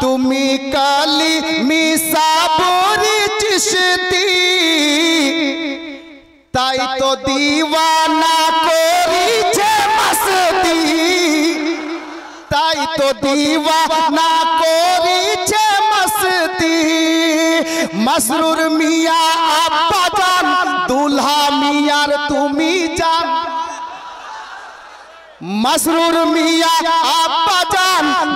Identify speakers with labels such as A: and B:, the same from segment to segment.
A: تمی کالی می ساب چی تائ تو مستی تائی تو کوری چھے مستی مسرور میاں جان دلہا میاں تصر جان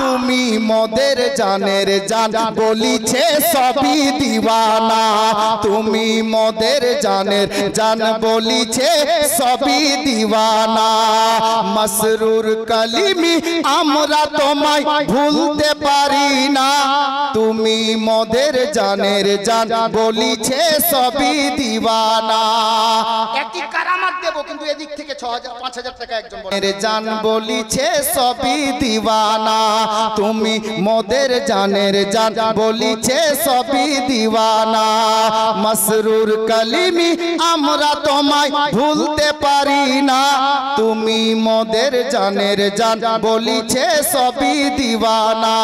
A: তুমি মদের জানের জান বলিছে সবই দিওয়ানা তুমি মদের জানের জান বলিছে সবই দিওয়ানা মসরুর কালিমি আমরা তোমায় ভুলতে পারি না তুমি মদের জানের জান বলিছে সবই দিওয়ানা একটি কারামাত দেব কিন্তু এদিক থেকে ছ হাজার পাঁচ হাজার টাকা একজন জান বলিছে সবই দিওয়ানা তুমি মোদের জানের জান বলিছে সবই দিওয়ানা মসরুর কলিমি আমরা তোমায় ভুলতে পারি না তুমি মোদের জানের জান বলিছে সবই দিওয়ানা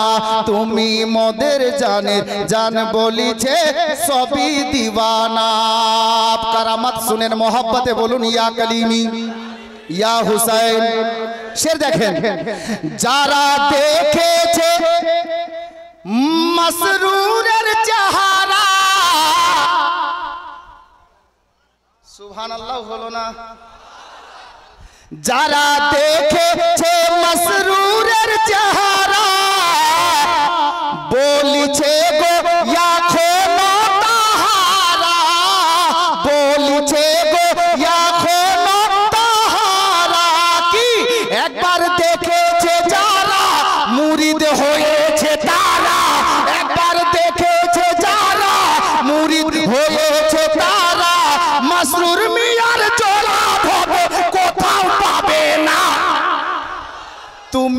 A: তুমি মোদের জানের জান বলিছে সবই দিওয়ানা কারামত শুনেন মোহাব্বতে বলুন ইয়া কলিমি ইয়া হুসাইন শের দেখেন যারা দেখেছে মাসরুরের চেহারা সুবহান আল্লাহ হলো না যারা দেখেছে মাসরুরের চেহারা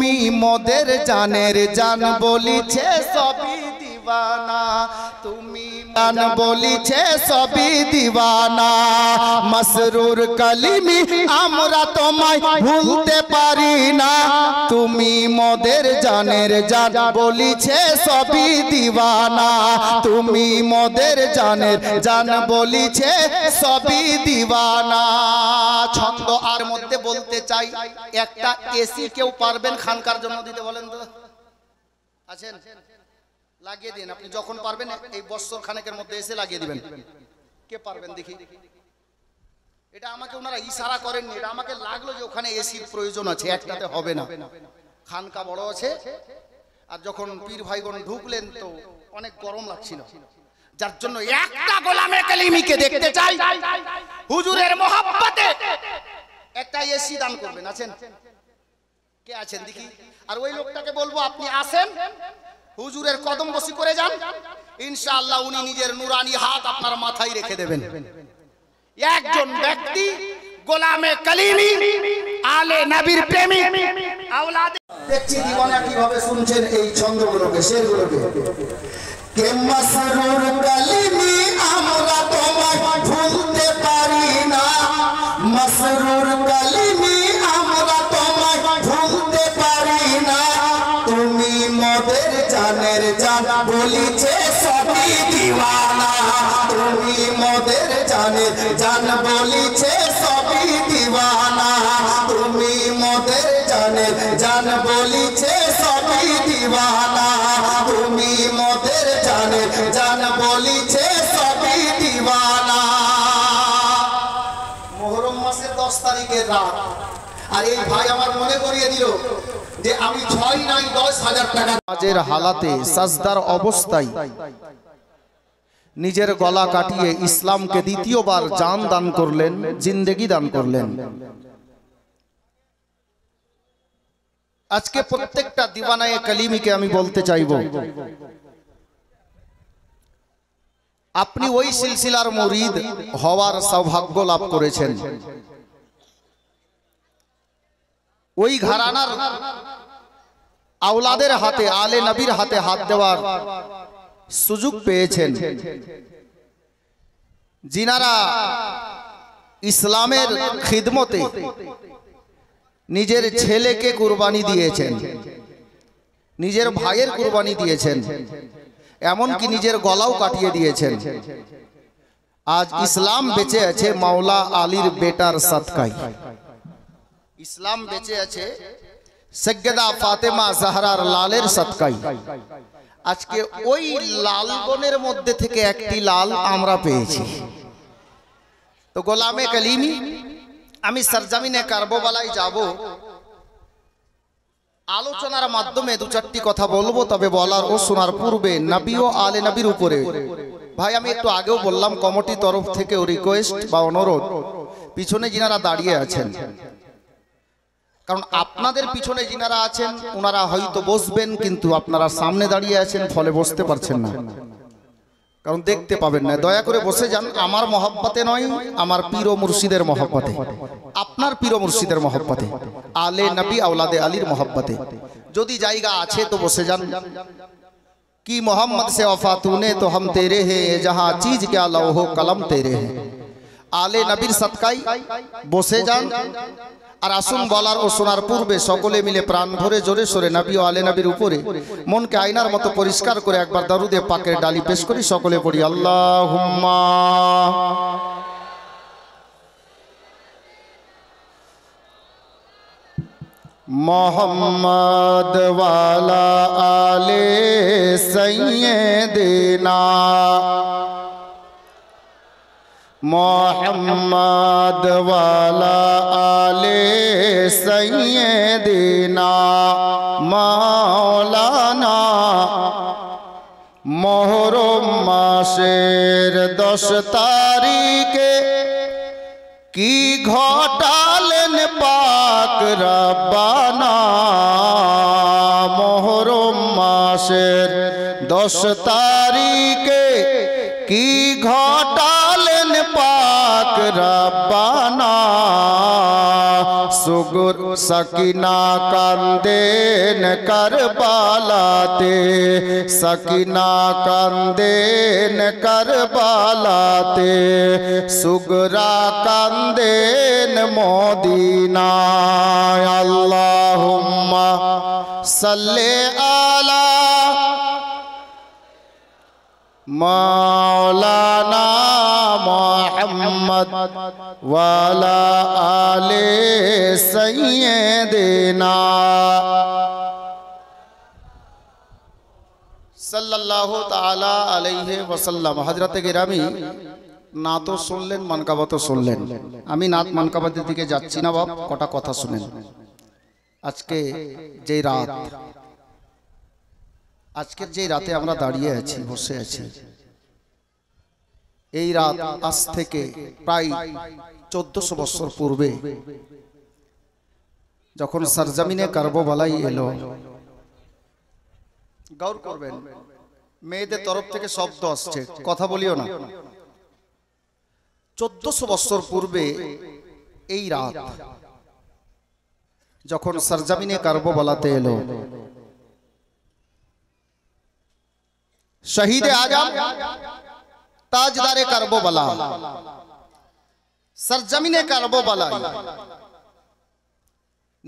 A: তুমি মদের জানের জান বলিছে সবই দিবানা তুমি
B: দান বলিছে সবই দিবানা
A: মসরুর কলিমি আমরা তোমায় ভুলতে পারি না তুমি মদের জানের জান বলিছে সবই দিওয়ানা তুমি মদের জানের জান বলিছে সবি দিবানা ছন্দ আর মধ্যে বলতে চাই একটা এসি কেউ পারবেন খানকার জন্য দিতে বলেন তো আছেন লাগিয়ে দিন আপনি যখন পারবেন এই বছর খানেকের মধ্যে এসে লাগিয়ে দিবেন কে পারবেন দেখি এটা আমাকে ওনারা ইশারা করেননি এটা আমাকে লাগলো যে ওখানে এসির প্রয়োজন আছে একটাতে হবে না খানকা বড় আছে আর যখন পীর ভাইগণ ঢুকলেন তো অনেক গরম লাগছিল যার জন্য একটা গোলামে কালিমিকে দেখতে চাই হুজুরের মহাব্বতে একটা এসি দান করবেন আছেন কে আছেন দেখি আর ওই লোকটাকে বলবো আপনি আসেন হুজুরের কদম বসি করে যান ইনশাআল্লাহ উনি নিজের নুরানি হাত আপনার মাথায় রেখে দেবেন একজন ব্যক্তি গোলামে কালিমি আলে নবীর প্রেমী আওলাদ দেখছি দিওয়ানা কিভাবে শুনছেন এই ছন্দগুলোকে শেরগুলোকে কে মাসরুর কালিমি আমরা তোমায় ভুলতে পারি না মাসরুর কালিমি জান বলিছে সবই দিওয়ানা তুমি মদের জানে জান বলিছে সবই দিওয়ানা তুমি মদের জানে জান বলিছে সবই দিওয়ানা তুমি মদের জানে জান বলিছে সবই দিওয়ানা মহরম মাসের দশ তারিখের রাত আর এই ভাই আমার মনে করিয়ে দিল যে আমি ছয় দশ হাজার হালাতে সাজদার অবস্থায় নিজের গলা কাটিয়ে ইসলামকে দ্বিতীয়বার জান দান করলেন জিন্দেগি দান করলেন আজকে প্রত্যেকটা দিবানায় কালিমিকে আমি বলতে চাইব আপনি ওই সিলসিলার মরিদ হওয়ার সৌভাগ্য লাভ করেছেন ওই ঘরানার আওলাদের হাতে আলে নবীর হাতে হাত দেওয়ার সুযোগ পেয়েছেন যিনারা ইসলামের খিদমতে নিজের ছেলেকে কুরবানি দিয়েছেন নিজের ভাইয়ের কুরবানি দিয়েছেন এমনকি নিজের গলাও কাটিয়ে দিয়েছেন আজ ইসলাম বেঁচে আছে মাওলা আলীর বেটার সৎকায় ইসলাম বেঁচে আছে সৈয়দা ফাতেমা জাহরার লালের সৎকাই আজকে ওই লাল বনের মধ্যে থেকে একটি লাল আমরা পেয়েছি তো গোলামে কালিমি আমি সরজামিনে কার্বোবালায় যাব আলোচনার মাধ্যমে দু চারটি কথা বলবো তবে বলার ও শোনার পূর্বে নবী ও আলে নবীর উপরে ভাই আমি একটু আগেও বললাম কমিটি তরফ থেকে রিকোয়েস্ট বা অনুরোধ পিছনে যিনারা দাঁড়িয়ে আছেন কারণ আপনাদের পিছনে যিনারা আছেন ওনারা হয়তো বসবেন কিন্তু আপনারা সামনে দাঁড়িয়ে আছেন ফলে বসতে পারছেন না কারণ দেখতে পাবেন না দয়া করে বসে যান আমার মহাব্বাতে নয় আমার পীর মুর্শিদের মহাব্বাতে আপনার পীর মুর্শিদের মহাব্বাতে আলে নবী আউলাদে আলীর মহাব্বাতে যদি জায়গা আছে তো বসে যান কি মোহাম্মদ সে অফাতুনে তো হাম তেরে হে যাহা চিজ কে আলাহ কলম তেরে হে আলে নবীর সৎকাই বসে যান আর আসুন বলার ও শোনার পূর্বে সকলে মিলে প্রাণ ভরে জোরে সরে নাবি ও আলে নাবির উপরে মনকে আয়নার মতো পরিষ্কার করে একবার দারুদে পাকের ডালি পেশ করি সকলে পড়ি আল্লাহ হুম্মা মোহাম্মদ ওয়ালা আলে না মোহাম্মদ ওয়ালা আলে সৈয়দিনা মাওলানা মোহরম মাসের দশ তারিখে কি ঘটালেন পাক রব্বানা মোহরম মাসের দশ তারিখ রব্বানা সুগুর সকিনা কান্দেন করবালাতে সকিনা কান্দেন করবালাতে সুগরা কান্দেন মোদিনায় আল্লাহুম্মা সাল্লি আলা মা محمد والا آل سیدنا না তো শুনলেন তো শুনলেন আমি নাত মানকাবাদের দিকে যাচ্ছি না বাপ কটা কথা শুনেন আজকে যে রাত আজকের যে রাতে আমরা দাঁড়িয়ে আছি বসে আছি এই রাত আজ থেকে প্রায় চোদ্দশো বছর পূর্বে যখন সারজামিনে কার্ববালাই এলো গৌর করবেন মেয়েদের তরফ থেকে শব্দ আসছে কথা বলিও না চোদ্দশো বছর পূর্বে এই রাত যখন সারজামিনে কার্ববালাতে এলো শহীদ আজাদ তাজদারে কারবোবালা সরজমিনে কারবোবালা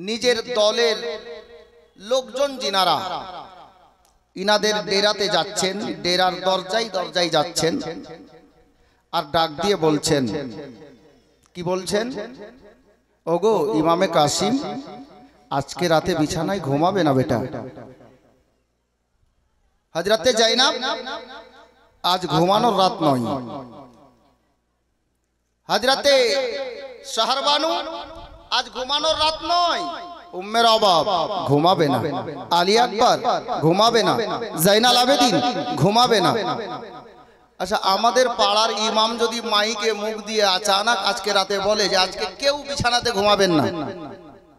A: নিজের দলের লোকজন জিনারা ইনাদের ডেরাতে যাচ্ছেন ডেরার দরজাই দরজায় যাচ্ছেন আর ডাক দিয়ে বলছেন কি বলছেন ওগো ইমামে কাসিম আজকে রাতে বিছানায় ঘুমাবে না বেটা হাজরাতে যাই না আজ ঘুমানোর রাত নয় হাজরাতে শাহরবানু আজ ঘুমানোর রাত নয় উম্মের অভাব ঘুমাবে না আলী আকবর ঘুমাবে না জাইনাল আবেদিন ঘুমাবে না আচ্ছা আমাদের পাড়ার ইমাম যদি মাইকে মুখ দিয়ে আচানক আজকে রাতে বলে যে আজকে কেউ বিছানাতে ঘুমাবেন না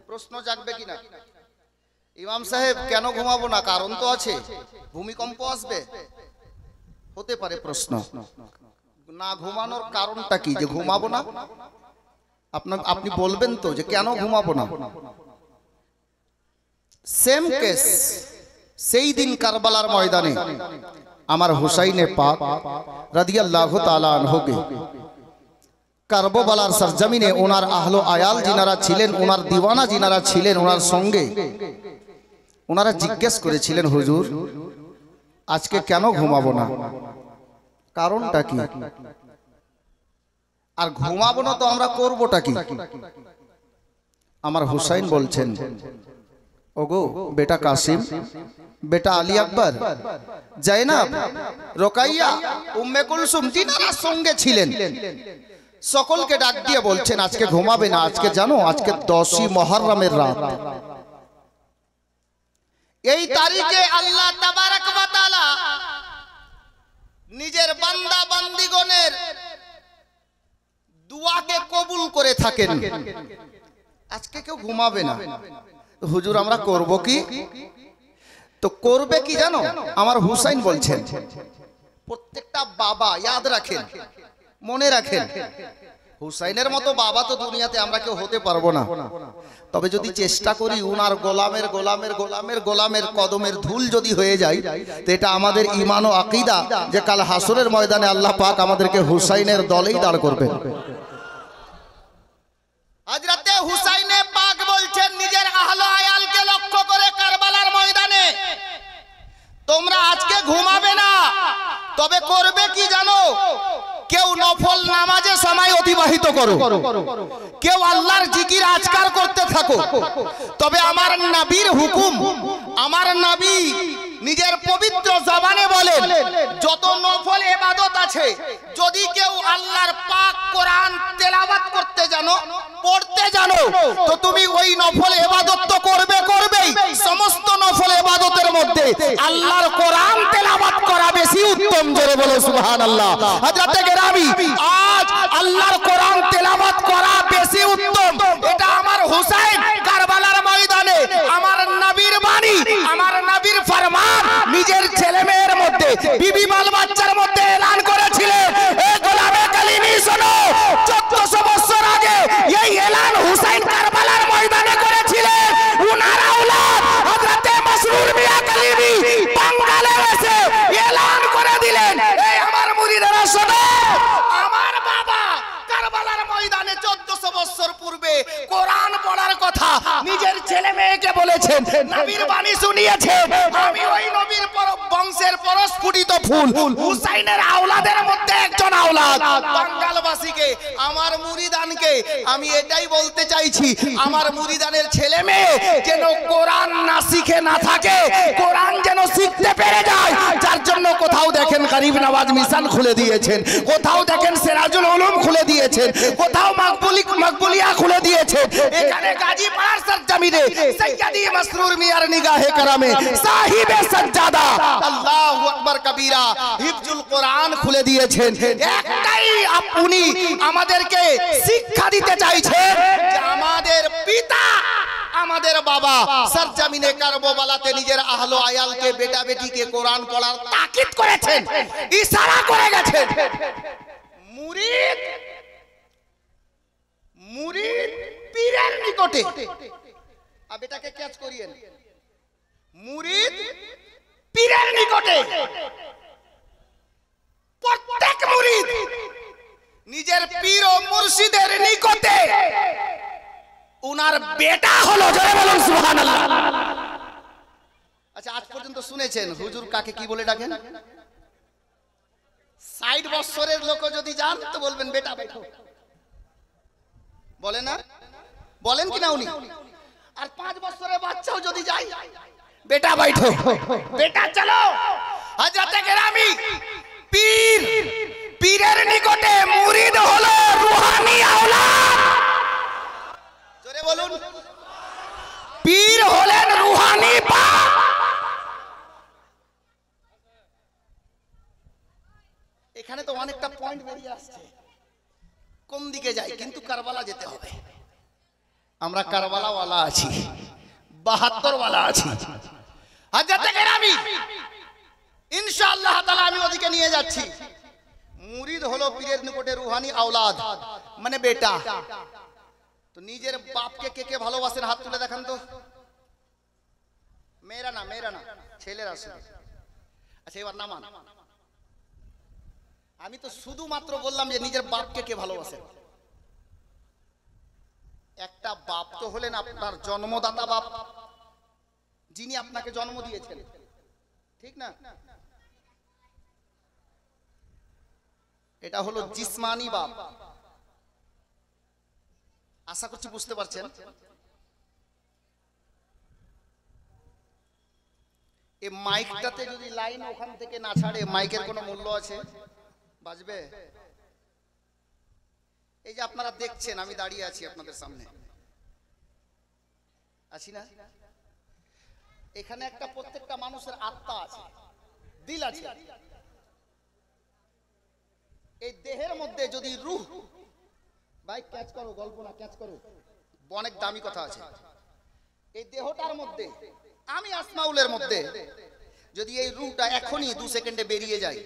A: প্রশ্ন জাগবে কিনা ইমাম সাহেব কেন ঘুমাবো না কারণ তো আছে ভূমিকম্প আসবে হতে পারে প্রশ্ন না ঘুমানোর কারণটা কি যে ঘুমাবো না আপনার আপনি বলবেন তো যে কেন ঘুমাবো না সেম কেস সেই দিন কারবালার ময়দানে আমার হুসাইনে পাক রাদিয়াল্লাহু তাআলা আনহুকে কারবালার সরজমিনে ওনার আহলো আয়াল জিনারা ছিলেন ওনার দিওয়ানা জিনারা ছিলেন ওনার সঙ্গে ওনারা জিজ্ঞেস করেছিলেন হুজুর আজকে কেন ঘুমাবো না কারণটা কি আর ঘুমাবো না তো আমরা করবোটা কি আমার হুসাইন বলছেন ওগো বেটা কাসিম বেটা আলী আকবর জাইনাব রোকাইয়া উম্মে কুলসুম তিনারা সঙ্গে ছিলেন সকলকে ডাক দিয়ে বলছেন আজকে ঘুমাবে না আজকে জানো আজকে দশই মহরমের রাত এই তারিখে আল্লাহ নিজের বান্দা বান্দিগণের দুয়াকে কবুল করে থাকেন আজকে কেউ ঘুমাবে না হুজুর আমরা করব কি তো করবে কি জানো আমার হুসাইন বলছেন প্রত্যেকটা বাবা ইয়াদ রাখেন মনে রাখেন হুসাইনের মতো বাবা তো দুনিয়াতে আমরা কেউ হতে পারবো না তবে যদি চেষ্টা করি উনার গোলামের গোলামের গোলামের গোলামের কদমের ধুল যদি হয়ে যায় তো এটা আমাদের ইমান ও আকিদা যে কাল হাসরের ময়দানে আল্লাহ পাক আমাদেরকে হুসাইনের দলেই দাঁড় করবে আজ রাতে হুসাইনে পাক বলছেন নিজের আহলো আয়ালকে লক্ষ্য করে কারবালার ময়দানে তোমরা আজকে ঘুমাবে না তবে করবে কি জানো কেউ নফল নামাজে সময় অতিবাহিত করো কেউ আল্লাহর জিকির আজকার করতে থাকো তবে আমার নাবির হুকুম আমার নাবি নিজের পবিত্র জবানে বলেন যত নফল এবাদত আছে যদি কেউ আল্লাহর পাক কোরআন তেলাওয়াত করতে জানো পড়তে জানো তো তুমি ওই নফল এবাদত তো করবে করবেই সমস্ত নফল এবাদতের মধ্যে আল্লাহর কোরআন তেলাওয়াত করা বেশি উত্তম জোরে বলে সুবহানাল্লাহ হযরতে গেরামি আজ আল্লাহর কোরআন তেলাওয়াত করা বেশি উত্তম এটা আমার হুসাইন কারবালার ময়দানে আমার নবীর বাণী আমার নবীর ফরমান নিজের ছেলে মেয়ের মধ্যে বিবি আমার মুরিদানকে আমি এটাই বলতে চাইছি আমার মুরিদানের ছেলে মেয়ে যেন কোরআন না শিখে না থাকে কোরআন যেন শিখতে পেরে যায় যার জন্য কোথাও দেখেন গরিব নওয়াজ মিশন খুলে দিয়েছেন কোথাও দেখেন সেরাজুল উলুম খুলে দিয়েছেন কোথাও মাকবুলি মকবুলিয়া খুলে দিয়েছেন এখানে গাজী পাড়ার সরজমিনে সৈয়দি মাসরুর মিয়ার নিগাহে কারামে সাহিবে সাজ্জাদা আল্লাহু আকবার কবীরা হিফজুল কোরআন খুলে দিয়েছেন একটাই আপনি আমাদেরকে শিক্ষা দিতে চাইছে আমাদের পিতা আমাদের বাবা স্যার জামিনে কারবালাতে নিজের আহলো আয়ালকে বেটা বেটিকে কোরআন পড়ার তাকিদ করেছেন ইশারা করে গেছেন মুরিদ মুরিদ পীরের নিকটে আর বেটাকে ক্যাচ করিয়েন মুরিদ পীরের নিকটে প্রত্যেক মুরিদ নিজের পীর ও মুর্শিদের নিকটে উনার বেটা হলো জয় বলুন সুবহানাল্লাহ আচ্ছা আজ পর্যন্ত শুনেছেন হুজুর কাকে কি বলে ডাকেন ষাট বছরের লোক যদি যান তো বলবেন বেটা বেটা বলে না বলেন কি না উনি আর পাঁচ বছরের বাচ্চাও যদি যায় বেটা বাইঠো বেটা চলো হাজার গেরামি পীর পীরের নিকটে মুরিদ হলো রুহানি আওলাদ জোরে বলুন পীর হলেন রুহানি পা এখানে তো অনেকটা পয়েন্ট বেরিয়ে আসছে কোন দিকে যাই কিন্তু কারবালা যেতে হবে আমরা কারবালাওয়ালা আছি বাহাত্তরওয়ালা আছি হাজার টাকা আমি ইনশাআল্লাহ তাআলা আমি ওদিকে নিয়ে যাচ্ছি মুরিদ হলো পীরের নিকটে রুহানি আওলাদ মানে বেটা তো নিজের বাপকে কে কে ভালোবাসেন হাত তুলে দেখান তো মেয়েরা না মেয়েরা না ছেলেরা আচ্ছা এবার না মান আমি তো শুধুমাত্র বললাম যে নিজের বাপকে কে ভালোবাসেন একটা বাপ তো হলেন আপনার জন্মদাতা বাপ যিনি আপনাকে জন্ম দিয়েছেন ঠিক না এটা হলো জিসমানি বাপ আশা করছি বুঝতে পারছেন এই মাইকটাতে যদি লাইন ওখান থেকে না ছাড়ে মাইকের কোনো মূল্য আছে বাজবে এই যে আপনারা দেখছেন আমি দাঁড়িয়ে আছি আপনাদের সামনে আছি না এখানে একটা প্রত্যেকটা মানুষের আত্মা আছে দিল আছে এই দেহের মধ্যে যদি রুহ ভাই ক্যাচ করো গল্প না ক্যাচ করো অনেক দামি কথা আছে এই দেহটার মধ্যে আমি আসমাউলের মধ্যে যদি এই রুহটা এখনই দু সেকেন্ডে বেরিয়ে যায়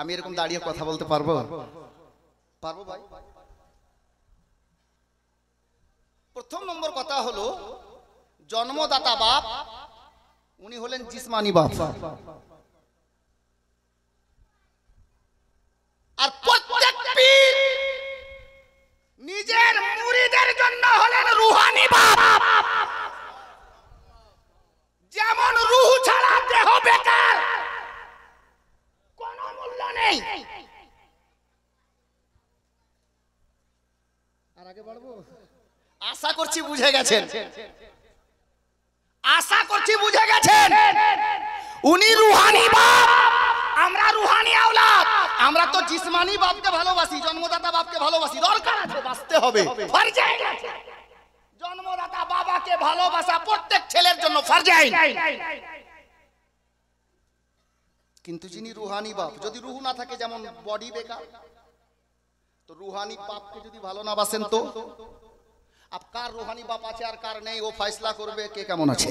A: আমি এরকম দাঁড়িয়ে কথা বলতে পারবো পারবো ভাই প্রথম নম্বর কথা হলো জন্মদাতা বাপ উনি হলেন জিসমানি বাপ আর প্রত্যেক পীর নিজের মুড়িদের জন্য হলেন রুহানি বাপ যেমন রুহ ছাড়া দেহ বেকার কোনো মূল্য নেই আর আগে বাড়বো আশা করছি বুঝে গেছেন আশা করছি বুঝে গেছেন উনি রুহানি বাপ আমরা রুহানি আওলাদ আমরা তো জিসমানি বাপকে ভালোবাসি জন্মদাতা বাপকে ভালোবাসি দরকার আছে বাঁচতে হবে জন্মদাতা বাবাকে ভালোবাসা প্রত্যেক ছেলের জন্য ফারজাই কিন্তু যিনি রুহানি বাপ যদি রুহু না থাকে যেমন বডি বেকার তো রুহানি বাপকে যদি ভালো না বাসেন তো আপ কার রুহানি বাপ আছে আর কার নেই ও ফাইসলা করবে কে কেমন আছে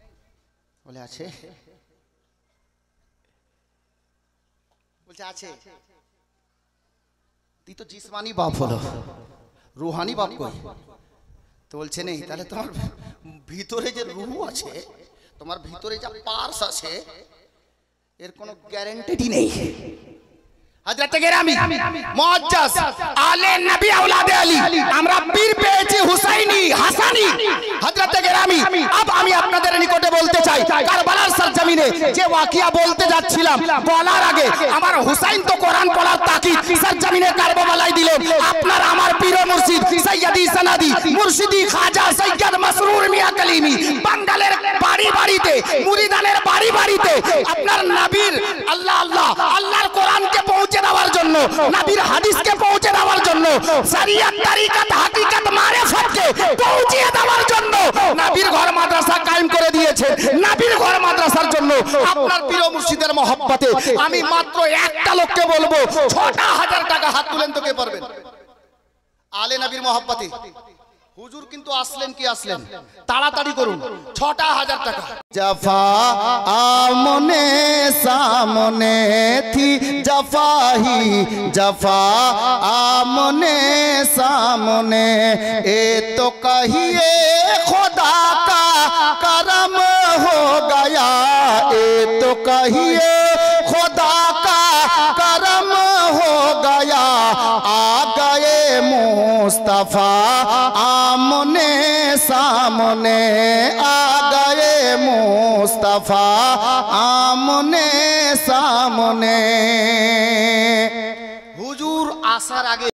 A: বলে আছে বলছে আছে তুই তো জিসমানি বাপ হলো রুহানি বাপ কই তো বলছে নেই তাহলে তোমার ভিতরে যে রুহু আছে তোমার ভিতরে যা পার্স আছে এর কোনো গ্যারেন্টি নেই গেরামি আলে নবী আওলাদে আলী আমরা পীর পেয়েছি হুসাইনি হাসানি গেরামি আব আমি আপনাদের নিকটে বলতে চাই কারবালার সরজমিনে যে ওয়াকিয়া বলতে যাচ্ছিলাম বলার আগে আমার হুসাইন তো কোরআন পড়ার তাকিদ সরজমিনে কারবালায় দিলেন আপনার আমার পীর মুর্শিদ সৈয়দি সনাদি মুর্শিদি খাজা সৈয়দ মাসরুর মিয়া কলিমি বাঙ্গালের বাড়ি বাড়িতে মুরিদানের বাড়ি বাড়িতে আপনার নবীর আল্লাহ আল্লাহ আল্লাহর কোরআন জন্য হাদিসকে পৌঁছে দেওয়ার জন্য সারিয়াত তারিকাত হাকিকাত মারেফাতকে পৌঁছে দেওয়ার জন্য ঘর মাদ্রাসা কায়েম করে দিয়েছে ঘর মাদ্রাসার জন্য আপনার প্রিয় মুর্শিদের মহব্বতে আমি মাত্র একটা লোককে বলবো ছটা হাজার টাকা হাত তুলেন তো কে পারবেন আলে নাবির মহব্বতে হুজুর কিন্তু আসলেন কি আসলেন তাড়াতাড়ি করুন ছটা হাজার টাকা জাফা আমনে سامنے تھی جفا ہی جفا آمنے سامنے اے تو کہیے خدا کا کرم ہو گیا اے تو کہیے خدا کا کرم ہو گیا آ گئے مستفا آم سامنے آ মুস্তাফা আমনে সামনে হুজুর আসার আগে